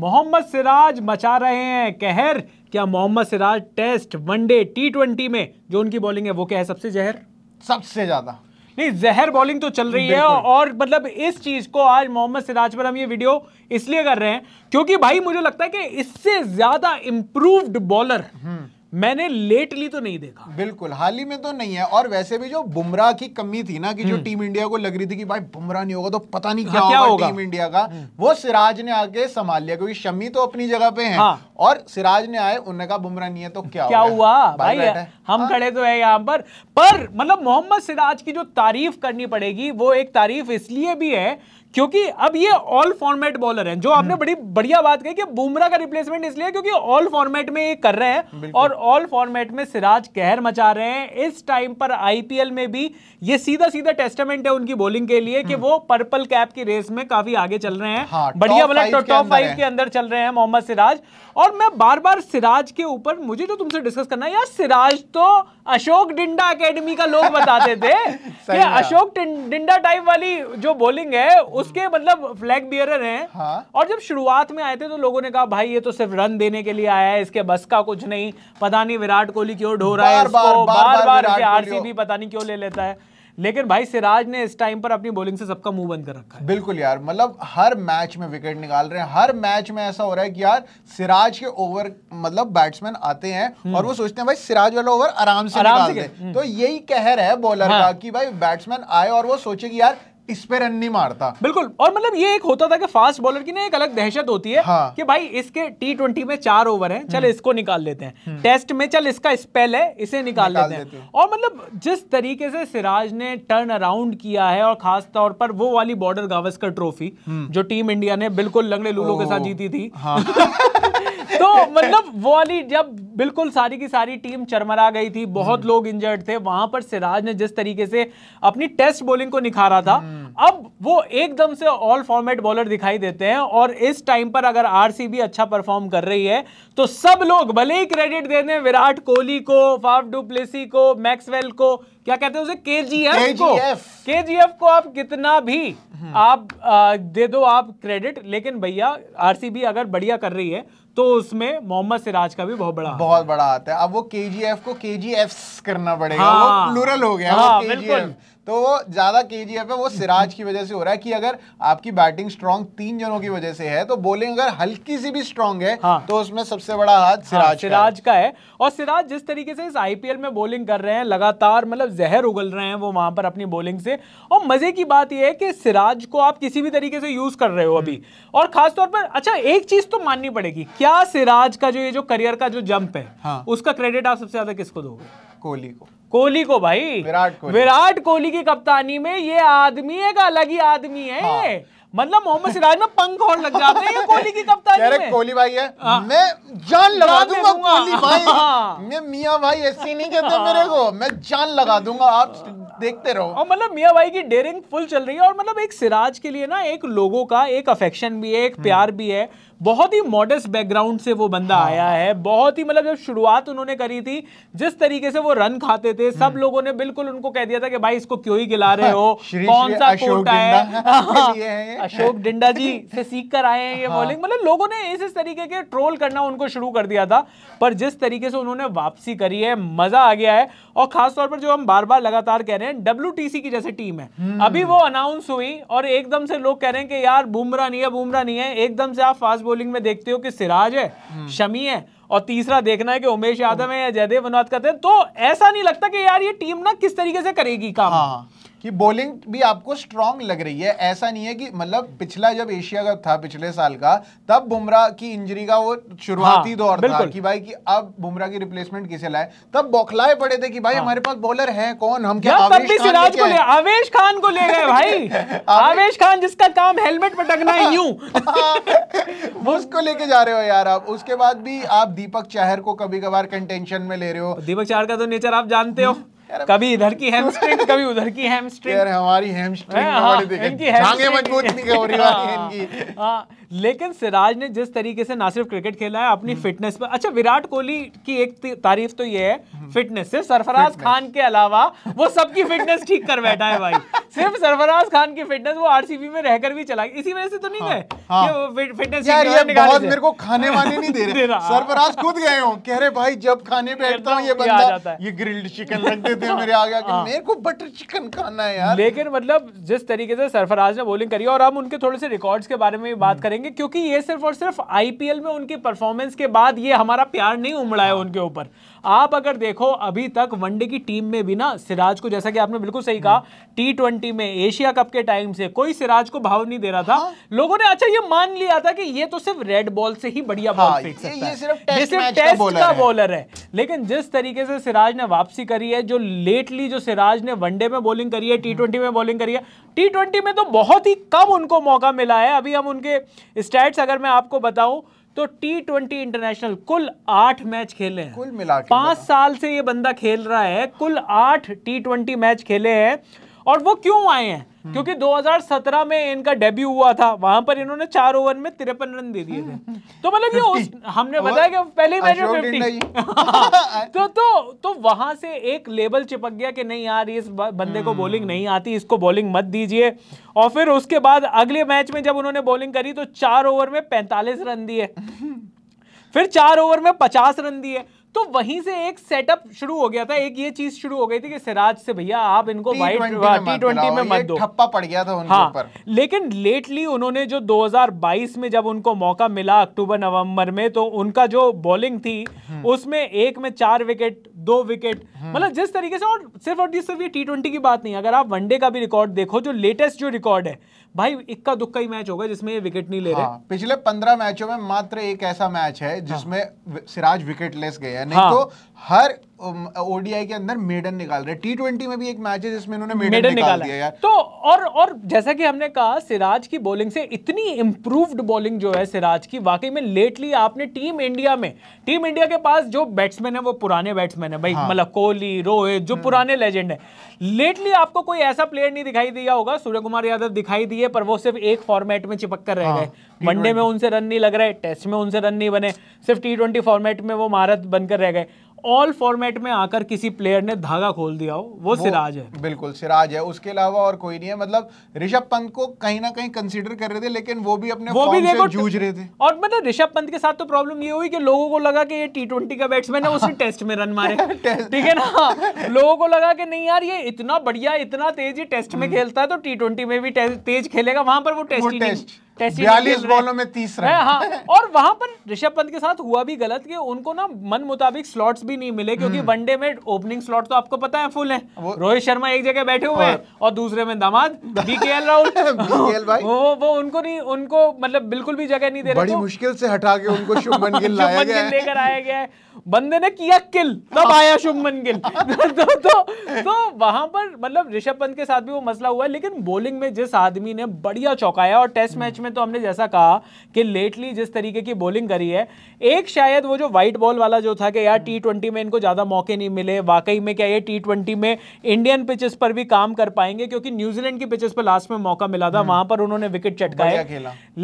मोहम्मद सिराज मचा रहे हैं कहर क्या Mohammed Siraj test one day T twenty में जो उनकी बॉलिंग है वो क्या है सबसे जहर सबसे ज़्यादा नहीं जहर बॉलिंग तो चल रही है और मतलब इस चीज को आज मोहम्मद सिराज पर हम ये वीडियो इसलिए कर रहे हैं क्योंकि भाई मुझे लगता है कि इससे ज्यादा इंप्रूव्ड हम्म। बॉलर मैंने लेटली तो नहीं देखा बिल्कुल हाल ही में तो नहीं है और वैसे भी जो बुमराह की कमी थी ना कि जो हम्म। टीम इंडिया को लग रही थी कि भाई बुमराह नहीं होगा तो पता नहीं हाँ, क्या, क्या होगा, होगा टीम इंडिया का हम्म। वो सिराज ने आके संभाल लिया क्योंकि शमी तो अपनी जगह पे हैं हाँ। और सिराज ने आए उन्होंने कहा बुमराह नहीं है तो क्या क्या हुआ भाई हम हाँ। खड़े तो है यहाँ पर पर मतलब मोहम्मद सिराज की जो तारीफ करनी पड़ेगी वो एक तारीफ इसलिए भी है क्योंकि अब ये ऑल फॉर्मेट बॉलर हैं जो आपने हम्म। बड़ी बढ़िया बात कही कि बुमराह का रिप्लेसमेंट इसलिए क्योंकि ऑल फॉर्मेट में ये कर रहे हैं और ऑल फॉर्मेट में सिराज कहर मचा रहे हैं इस टाइम पर आईपीएल में भी ये सीधा सीधा टेस्टामेंट है उनकी बॉलिंग के लिए कि हम्म। वो पर्पल कैप की रेस में काफी आगे चल रहे हैं हाँ, बढ़िया वाला टॉप फाइव के अंदर चल रहे हैं मोहम्मद सिराज और मैं बार बार सिराज के ऊपर मुझे जो तो तुमसे डिस्कस करना है यार सिराज तो अशोक डिंडा अकेडमी का लोग बताते थे कि अशोक डिंडा टाइप वाली जो बॉलिंग है उसके हम्म। मतलब फ्लैग बियर हैं हाँ। और जब शुरुआत में आए थे तो लोगों ने कहा भाई ये तो सिर्फ रन देने के लिए आया है इसके बस का कुछ नहीं पता पता नहीं विराट कोहली क्यों ढो रहा है इसको बार बार आरसीबी पता नहीं क्यों ले लेता है लेकिन भाई सिराज ने इस टाइम पर अपनी बॉलिंग से सबका मुंह बंद कर रखा है बिल्कुल यार मतलब हर मैच में विकेट निकाल रहे हैं हर मैच में ऐसा हो रहा है कि यार सिराज के ओवर मतलब बैट्समैन आते हैं हम्म। और वो सोचते हैं भाई सिराज वाला ओवर आराम से आराम निकाल से दे हम्म। तो यही कहर है बॉलर हाँ। का कि भाई बैट्समैन आए और वो सोचे कि यार इस पे रन नहीं मारता बिल्कुल और मतलब ये एक होता था कि फास्ट बॉलर की ना एक अलग दहशत होती है हाँ। कि भाई इसके टी ट्वेंटी में चार ओवर हैं चल हम्म। इसको निकाल लेते हैं टेस्ट हम्म। में चल इसका स्पेल है इसे निकाल, निकाल लेते, लेते हैं और मतलब जिस तरीके से सिराज ने टर्न अराउंड किया है और खास तौर पर वो वाली बॉर्डर गावस्कर ट्रॉफी हम्म। जो टीम इंडिया ने बिल्कुल लंगड़े लूलो के साथ जीती थी हाँ। तो मतलब वो वाली जब बिल्कुल सारी की सारी टीम चरमरा गई थी बहुत हम्म। लोग इंजर्ड थे वहां पर सिराज ने जिस तरीके से अपनी टेस्ट बॉलिंग को निखारा था हम्म। अब वो एकदम से ऑल फॉर्मेट बॉलर दिखाई देते हैं और इस टाइम पर अगर आरसीबी अच्छा परफॉर्म कर रही है तो सब लोग भले ही क्रेडिट दे दें विराट कोहली को फाफ डुप्लेसी को मैक्सवेल को क्या कहते हैं उसे एफ को एफ को आप कितना भी हम्म। आप आ, दे दो आप क्रेडिट लेकिन भैया आरसीबी अगर बढ़िया कर रही है तो उसमें मोहम्मद सिराज का भी बहुत बड़ा बहुत बड़ा आता है अब वो के को के करना पड़ेगा हाँ, वो प्लूरल हो गया हाँ, बिल्कुल तो वो ज़्यादा के जी है वो सिराज की वजह से हो रहा है कि अगर आपकी बैटिंग स्ट्रांग तीन जनों की वजह से है तो बोलिंग अगर हल्की सी भी स्ट्रांग है हाँ। तो उसमें सबसे बड़ा हाथ हाँ, सिराज हाँ, सिराज का है और सिराज जिस तरीके से इस आईपीएल में बोलिंग कर रहे हैं लगातार मतलब जहर उगल रहे हैं वो वहां पर अपनी बोलिंग से और मजे की बात यह है कि सिराज को आप किसी भी तरीके से यूज कर रहे हो अभी हम्म। और खासतौर पर अच्छा एक चीज तो माननी पड़ेगी क्या सिराज का जो ये जो करियर का जो जंप है हाँ। उसका क्रेडिट आप सबसे ज्यादा किसको दोगे कोहली को कोहली को भाई विराट कोहली विराट कोहली की कप्तानी में ये आदमी एक अलग ही आदमी है हाँ। मतलब मोहम्मद सिराज में पंख और लग जाते हैं कोहली की कप्तानी में कोहली भाई है हाँ। मैं जान लगा दूंगा कोहली भाई मैं मियां भाई ऐसे नहीं कहते मेरे को मैं जान लगा दूंगा आप देखते रहो और मतलब मियाँ भाई की डेयरिंग फुल चल रही है और मतलब एक सिराज के लिए ना एक लोगों का एक अफेक्शन भी है एक हम्म। प्यार भी है बहुत ही मॉडर्स्ट बैकग्राउंड से वो बंदा हाँ। आया है बहुत ही मतलब जब शुरुआत उन्होंने करी थी जिस तरीके से वो रन खाते थे सब हम्म। लोगों ने बिल्कुल उनको कह दिया था कि भाई इसको क्यों ही गिला रहे हो कौन सा कोट है हाँ, हाँ। अशोक डिंडा जी से सीख कर आए हैं ये बॉलिंग हाँ। मतलब लोगों ने इस इस तरीके के ट्रोल करना उनको शुरू कर दिया था पर जिस तरीके से उन्होंने वापसी करी है मजा आ गया है और खासतौर पर जो हम बार बार लगातार कह रहे रहे हैं डब्ल्यू की जैसे टीम है हम्म। अभी वो अनाउंस हुई और एकदम से लोग कह रहे हैं कि यार बुमरा नहीं है बुमरा नहीं है एकदम से आप फास्ट बॉलिंग में देखते हो कि सिराज है हम्म। शमी है और तीसरा देखना है कि उमेश यादव हम्म। है या जयदेव अनुवाद करते हैं तो ऐसा नहीं लगता कि यार ये टीम ना किस तरीके से करेगी काम हाँ। कि बॉलिंग भी आपको स्ट्रांग लग रही है ऐसा नहीं है कि मतलब पिछला जब एशिया कप था पिछले साल का तब बुमराह की इंजरी का वो शुरुआती हाँ, दौर था कि भाई कि अब बुमराह की रिप्लेसमेंट किसे लाए तब बौखलाए पड़े थे कि भाई हाँ, हमारे पास बॉलर है कौन हम क्या आवेश खान को ले आवेश खान को ले गए भाई आवेश खान जिसका काम हेलमेट पटकना है यूं उसको लेके जा रहे हो यार आप उसके बाद भी आप दीपक चाहर को कभी कभार कंटेंशन में ले रहे हो दीपक चाहर का तो नेचर आप जानते हो कभी इधर की हैमस्ट्रिंग कभी उधर की हैमस्ट्रिंग यार हमारी हैमस्ट्रिंग हमारी हाँ, तो हाँ इनकी मजबूत नहीं हो रही है इनकी हां हाँ। लेकिन सिराज ने जिस तरीके से ना सिर्फ क्रिकेट खेला है अपनी फिटनेस हम्म। पर अच्छा विराट कोहली की एक तारीफ तो ये है फिटनेस हम्म। सिर्फ सरफराज खान के अलावा वो सबकी फिटनेस ठीक कर बैठा है भाई सिर्फ सरफराज खान की फिटनेस वो आरसीबी में रहकर भी चला इसी वजह से तो नहीं हाँ, गए फिटनेस हाँ। यार ये बहुत मेरे को खाने वाने नहीं दे रहे सरफराज खुद गए हो कह रहे भाई जब खाने बैठता तो हूँ ये बंदा ये ग्रिल्ड चिकन लगते थे मेरे आगे हाँ। मेरे को बटर चिकन खाना है यार लेकिन मतलब जिस तरीके से सरफराज ने बोलिंग करी और हम उनके थोड़े से रिकॉर्ड्स के बारे में भी बात हम्म। करेंगे करेंगे क्योंकि ये सिर्फ और सिर्फ आईपीएल में उनकी परफॉर्मेंस के बाद ये हमारा प्यार नहीं उमड़ा है हाँ। उनके ऊपर आप अगर देखो अभी तक वनडे की टीम में भी ना सिराज को जैसा कि आपने बिल्कुल सही कहा टी ट्वेंटी में एशिया कप के टाइम से कोई सिराज को भाव नहीं दे रहा था हाँ? लोगों ने अच्छा ये मान लिया था कि ये तो सिर्फ रेड बॉल से ही बढ़िया बॉल हाँ, फेंक सकता ये, सिर्फ टेस्ट, ये सिर्फ टेस्ट का बॉलर है लेकिन जिस तरीके से सिराज ने वापसी करी है जो लेटली जो सिराज ने वनडे में बॉलिंग करी है टी हम्म। ट्वेंटी में बॉलिंग करी है टी ट्वेंटी में तो बहुत ही कम उनको मौका मिला है अभी हम उनके स्टैट्स अगर मैं आपको बताऊं तो टी ट्वेंटी इंटरनेशनल कुल आठ मैच खेले हैं कुल मिला पांच साल से ये बंदा खेल रहा है कुल आठ टी ट्वेंटी मैच खेले हैं और वो क्यों आए हैं क्योंकि 2017 में इनका डेब्यू हुआ था वहां पर इन्होंने चार ओवर में तिरपन रन दे दिए थे तो मतलब ये उस, हमने बताया कि पहले ही मैच में तो तो तो वहां से एक लेबल चिपक गया कि नहीं यार इस बंदे को बॉलिंग हम्म। नहीं आती इसको बॉलिंग मत दीजिए और फिर उसके बाद अगले मैच में जब उन्होंने बॉलिंग करी तो चार ओवर में पैंतालीस रन दिए फिर चार ओवर में पचास रन दिए तो वहीं से एक सेटअप शुरू हो गया था एक ये चीज शुरू हो गई थी कि सिराज से भैया आप इनको वाइट टी ट्वेंटी में मत दो ठप्पा पड़ गया था उनके हाँ, ऊपर हाँ, लेकिन लेटली उन्होंने जो 2022 में जब उनको मौका मिला अक्टूबर नवंबर में तो उनका जो बॉलिंग थी हम्म। उसमें एक में चार विकेट दो विकेट हम्म। मतलब जिस तरीके से और सिर्फ और सिर्फ ये टी ट्वेंटी की बात नहीं अगर आप वनडे का भी रिकॉर्ड देखो जो लेटेस्ट जो रिकॉर्ड है भाई इक्का दुक्का ही मैच होगा जिसमें ये विकेट नहीं ले रहे हाँ, पिछले पंद्रह मैचों में मात्र एक ऐसा मैच है हाँ। जिसमें सिराज विकेट लेस गए है नहीं तो हाँ। तो हर ओडीआई के अंदर मेडन निकाल रहे टी ट्वेंटी में भी एक मैच है जिसमें उन्होंने मेडन, मेडन निकाल, निकाल दिया यार तो और और जैसा कि हमने कहा सिराज की बॉलिंग से इतनी इंप्रूव्ड बॉलिंग जो है सिराज की वाकई में लेटली आपने टीम इंडिया में टीम इंडिया के पास जो बैट्समैन है वो पुराने बैट्समैन है भाई हाँ। मतलब कोहली रोहित जो हम्म। पुराने लेजेंड है लेटली आपको कोई ऐसा प्लेयर नहीं दिखाई दिया होगा सूर्य कुमार यादव दिखाई दिए पर वो सिर्फ एक फॉर्मेट में चिपक कर रह हाँ, गए वनडे में उनसे रन नहीं लग रहे टेस्ट में उनसे रन नहीं बने सिर्फ टी फॉर्मेट में वो महारत बनकर रह गए ऑल फॉर्मेट में आकर किसी प्लेयर ने धागा खोल दिया हो वो, वो सिराज है बिल्कुल सिराज है उसके अलावा और कोई नहीं है मतलब ऋषभ पंत को कहीं ना कहीं कंसीडर कर रहे थे लेकिन वो भी अपने वो भी देखो जूझ रहे थे और मतलब ऋषभ पंत के साथ तो प्रॉब्लम ये हुई कि लोगों को लगा कि ये टी ट्वेंटी का बैट्समैन है उसने टेस्ट में रन मारे ठीक है ना लोगों को लगा कि नहीं यार ये इतना बढ़िया इतना तेज ही टेस्ट में हम्म। खेलता है तो टी में भी तेज खेलेगा वहां पर वो टेस्ट बयालीस बॉलों में तीस रन हाँ और वहां पर ऋषभ पंत के साथ हुआ भी गलत कि उनको ना मन मुताबिक स्लॉट्स भी नहीं मिले क्योंकि हम्म। वनडे में ओपनिंग स्लॉट तो आपको पता है फुल है रोहित शर्मा एक जगह बैठे हुए हैं और दूसरे में दामाद बीकेएल राहुल वो वो उनको नहीं उनको मतलब बिल्कुल भी जगह नहीं दे रहे बड़ी तो मुश्किल से हटा के उनको शुभमन गिल लाया गया लेकर आया गया है बंदे ने किया किल तब हाँ। आया शुभमन गिल तो तो तो, तो वहां पर मतलब ऋषभ पंत के साथ भी वो मसला हुआ है लेकिन बॉलिंग में जिस आदमी ने बढ़िया चौकाया और टेस्ट हम्म। मैच में में तो हमने जैसा कहा कि लेटली जिस तरीके की बॉलिंग करी है एक शायद वो जो व्हाइट बॉल वाला जो था कि यार टी हम्म। ट्वेंटी में इनको ज़्यादा मौके नहीं मिले वाकई में क्या ये टी ट्वेंटी में इंडियन पिचेस पर भी काम कर पाएंगे क्योंकि न्यूजीलैंड की पिचेस पर लास्ट में मौका मिला था हम्म। वहां पर उन्होंने विकेट चटकाया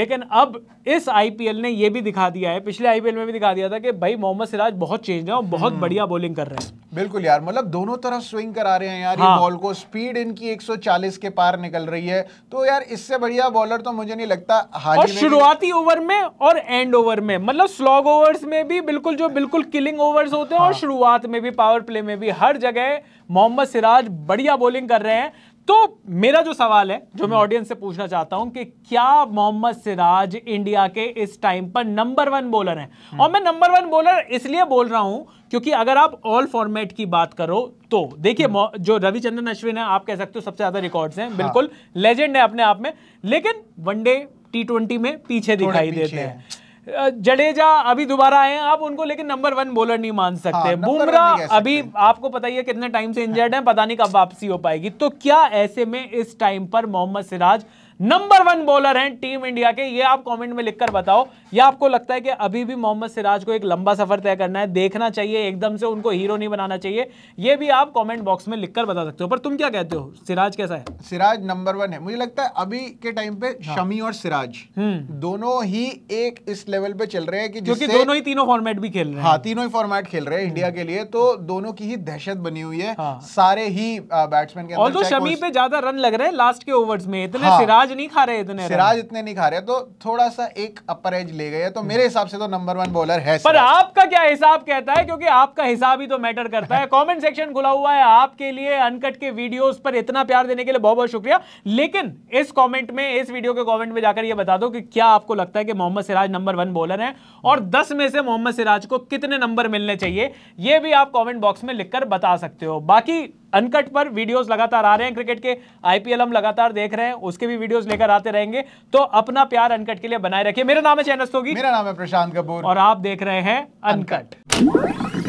लेकिन अब इस आईपीएल ने यह भी दिखा दिया है पिछले आईपीएल में भी दिखा दिया था कि भाई मोहम्मद सिराज बहुत चेंज है और बहुत हम्म। बढ़िया बॉलिंग कर रहे हैं बिल्कुल यार मतलब दोनों तरफ स्विंग करा रहे हैं यार हाँ। ये बॉल को स्पीड इनकी 140 के पार निकल रही है तो यार इससे बढ़िया बॉलर तो मुझे नहीं लगता लगता है और शुरुआती ओवर में और एंड ओवर में मतलब स्लॉग ओवर्स में भी बिल्कुल जो बिल्कुल किलिंग ओवर्स होते हैं हाँ। और शुरुआत में भी पावर प्ले में भी हर जगह मोहम्मद सिराज बढ़िया बॉलिंग कर रहे हैं तो मेरा जो सवाल है जो मैं ऑडियंस से पूछना चाहता हूं कि क्या मोहम्मद सिराज इंडिया के इस टाइम पर नंबर वन बोलर हैं हम्म। और मैं नंबर वन बोलर इसलिए बोल रहा हूं क्योंकि अगर आप ऑल फॉर्मेट की बात करो तो देखिए हम्म। जो रविचंद्रन अश्विन है आप कह सकते हो सबसे ज्यादा रिकॉर्ड हैं हाँ। बिल्कुल लेजेंड है अपने आप में लेकिन वनडे टी ट्वेंटी में पीछे दिखाई देते हैं जडेजा अभी दोबारा आए हैं आप उनको लेकिन नंबर वन बॉलर नहीं मान हाँ, सकते हाँ, बुमराह अभी आपको पता ही है कितने टाइम से इंजर्ड है पता नहीं कब वापसी हो पाएगी तो क्या ऐसे में इस टाइम पर Mohammed Siraj number one bowler हैं टीम इंडिया के ये आप कमेंट में लिखकर बताओ ये आपको लगता है कि अभी भी मोहम्मद सिराज को एक लंबा सफर तय करना है देखना चाहिए एकदम से उनको हीरो नहीं बनाना चाहिए ये भी आप कमेंट बॉक्स में लिखकर बता सकते हो पर तुम क्या कहते हो सिराज कैसा है सिराज नंबर वन है मुझे लगता है अभी के टाइम पे हाँ। शमी और सिराज हम्म। दोनों ही एक इस लेवल पे चल रहे हैं कि क्योंकि दोनों ही तीनों फॉर्मेट भी खेल रहे हैं हाँ तीनों ही फॉर्मेट खेल रहे हैं हम्म। इंडिया के लिए तो दोनों की ही दहशत बनी हुई है हाँ। सारे ही बैट्समैन के शमी पे ज्यादा रन लग रहे हैं लास्ट के ओवर में इतने हाँ। सिराज सिराज नहीं खा रहे इतने सिराज इतने नहीं खा रहे तो थोड़ा सा एक अपर एज ले गए तो मेरे हिसाब से तो नंबर वन बॉलर है पर आपका क्या हिसाब कहता है क्योंकि आपका हिसाब ही तो मैटर करता है कॉमेंट सेक्शन खुला हुआ है आपके लिए अनकट के वीडियो पर इतना प्यार देने के लिए बहुत बहुत शुक्रिया लेकिन इस कॉमेंट में इस वीडियो के कॉमेंट में जाकर यह बता दो कि क्या आपको लगता है कि Mohammed Siraj number one bowler है और दस में से मोहम्मद सिराज को कितने नंबर मिलने चाहिए यह भी आप कॉमेंट बॉक्स में लिखकर बता सकते हो बाकी अनकट पर वीडियोस लगातार आ रहे हैं क्रिकेट के आईपीएल हम लगातार देख रहे हैं उसके भी वीडियोस लेकर आते रहेंगे तो अपना प्यार अनकट के लिए बनाए रखिए मेरा नाम है चैनस होगी मेरा नाम है प्रशांत कपूर और आप देख रहे हैं अनकट, अनकट।